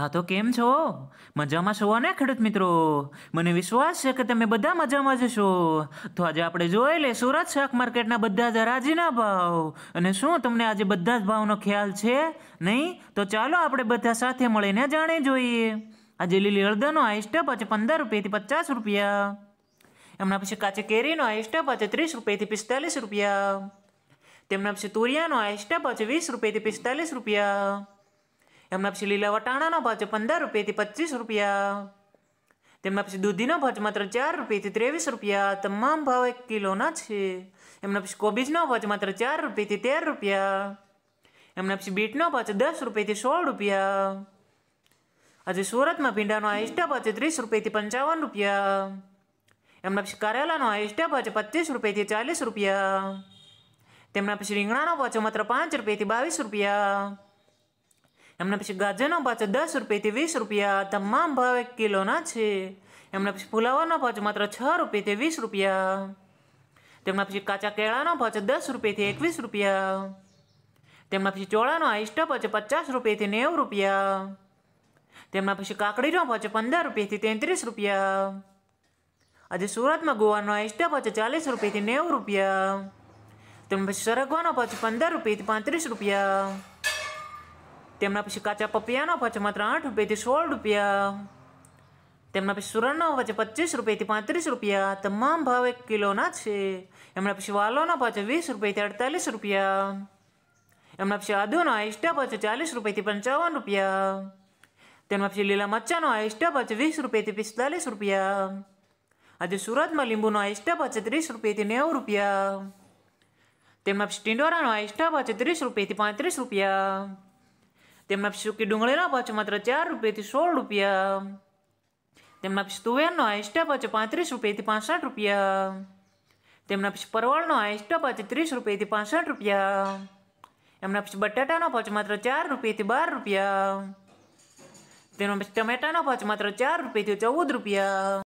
હા તો કેમ છો મજામાં છો ને ખેડૂત મિત્રો મને વિશ્વાસ છે કે તમે બધા મજામાં જશો તો આજે આપણે જોઈ લે સુરત શાક માર્કેટના બધા જ રાજીના ભાવ અને શું તમને આજે બધા જ ભાવનો ખ્યાલ છે નહીં તો ચાલો આપણે બધા સાથે મળીને જાણી જોઈએ આજે લીલી હળદરનો આઈસ્ટપ છે પંદર રૂપિયાથી પચાસ રૂપિયા એમના પછી કાચે કેરીનો આઈસ્ટપ છે ત્રીસ રૂપિયાથી પિસ્તાલીસ રૂપિયા તેમના પછી તુરિયાનો આઈસ્ટપ છે વીસ રૂપિયાથી પિસ્તાલીસ રૂપિયા એમના પછી લીલા વટાણાનો ભાવ છે પંદર રૂપિયાથી પચીસ રૂપિયા તેમના પછી દૂધીનો ભાવ છે માત્ર ચાર રૂપિયાથી ત્રેવીસ રૂપિયા તમામ ભાવ એક કિલોના છે એમના પછી કોબીજનો ભાવ છે માત્ર ચાર રૂપિયાથી તેર રૂપિયા એમના પછી બીટનો ભાવ છે દસ રૂપિયાથી સોળ રૂપિયા આજે સુરતમાં ભીંડાનો આઈસ્ટા ભાવ છે ત્રીસ રૂપિયાથી પંચાવન રૂપિયા એમના પછી કરેલાનો આઈસ્ટા ભાવ છે પચીસ રૂપિયાથી ચાલીસ રૂપિયા તેમના પછી રીંગણાનો ભાવ છે માત્ર પાંચ રૂપિયાથી બાવીસ રૂપિયા એમના પછી ગાજરનો ભાવ દસ રૂપિયાથી વીસ રૂપિયા તમામ ભાવ એક કિલોના છે એમના પછી ફુલાવાનો ભાવ માત્ર છ રૂપિયાથી વીસ રૂપિયા તેમના પછી કાચા કેળાનો ભાવ દસ રૂપિયાથી એકવીસ રૂપિયા તેમના પછી ચોળાનો આઈસ્ટો ભાવ પચાસ રૂપિયાથી નેવું રૂપિયા તેમના પછી કાકડીનો ભાવ પંદર રૂપિયાથી તેત્રીસ રૂપિયા આજે સુરતમાં ગોવાનો આઈસ્ટો ભાવ ચાલીસ રૂપિયાથી નેવું રૂપિયા તેમના પછી સરગવાનો ભાવ પંદર રૂપિયાથી પાંત્રીસ રૂપિયા તેમના પછી કાચા પપિયાનો ખર્ચ માત્ર આઠ રૂપિયાથી સોળ રૂપિયા તેમના પછી સુરણનો વચ્ચે પચીસ રૂપિયાથી પાંત્રીસ રૂપિયા તમામ ભાવ એક કિલોના છે એમના પછી વાલોના ખર્ચ વીસ રૂપિયાથી અડતાલીસ રૂપિયા એમના પછી આદુનો એક્સ્ટ્રા ખર્ચ ચાલીસ રૂપિયાથી પંચાવન રૂપિયા તેમના પછી લીલા મરચાનો એક્સ્ટ્રા ખર્ચ વીસ રૂપિયાથી પિસ્તાલીસ રૂપિયા આજે સુરતમાં લીંબુનો એક્સ્ટ્રા ખર્ચ ત્રીસ રૂપિયાથી નેવું રૂપિયા તેમના પછી ટીંડોરાનો એક્સ્ટ્રા ખર્ચ ત્રીસ રૂપિયાથી પાંત્રીસ રૂપિયા Tema na pisu kidung lena pa cuma tracar rupiah ti sol rupiah. Tema na pisu tuwe no aista pa cuma tris rupiah ti pansat rupiah. Tem na pisu parwal no aista pa cuma tris rupiah ti pansat rupiah. Tem na pisu batata no pa cuma tracar rupiah ti bar rupiah. Tema na pisu tomato no pa cuma tracar rupiah ti cawud rupiah.